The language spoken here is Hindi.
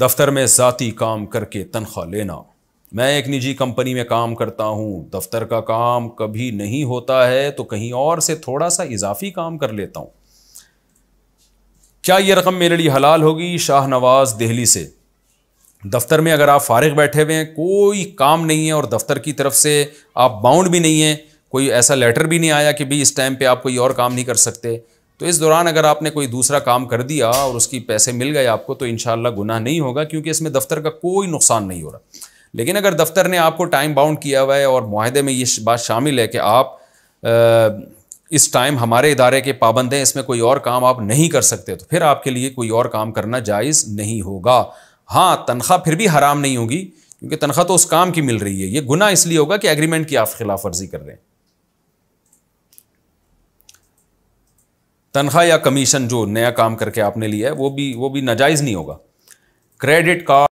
दफ्तर में ज़ाती काम करके तनख्वाह लेना मैं एक निजी कंपनी में काम करता हूँ दफ्तर का काम कभी नहीं होता है तो कहीं और से थोड़ा सा इजाफी काम कर लेता हूँ क्या ये रकम मेरे लिए हलाल होगी शाहनवाज दिल्ली से दफ्तर में अगर आप फारिग बैठे हुए हैं कोई काम नहीं है और दफ्तर की तरफ से आप बाउंड भी नहीं हैं कोई ऐसा लेटर भी नहीं आया कि भाई इस टाइम पे आप कोई और काम नहीं कर सकते तो इस दौरान अगर आपने कोई दूसरा काम कर दिया और उसकी पैसे मिल गए आपको तो इन गुनाह नहीं होगा क्योंकि इसमें दफ्तर का कोई नुकसान नहीं हो रहा लेकिन अगर दफ्तर ने आपको टाइम बाउंड किया हुआ है और माहदे में ये बात शामिल है कि आप इस टाइम हमारे इदारे के पाबंद हैं इसमें कोई और काम आप नहीं कर सकते तो फिर आपके लिए कोई और काम करना जायज़ नहीं होगा हाँ तनख्वाह फिर भी हराम नहीं होगी क्योंकि तनख्वाह तो उस काम की मिल रही है ये गुना इसलिए होगा कि एग्रीमेंट की आप खिलाफ वर्जी कर रहे हैं तनख्वाह या कमीशन जो नया काम करके आपने लिया है वो भी वो भी नाजायज़ नहीं होगा क्रेडिट कार्ड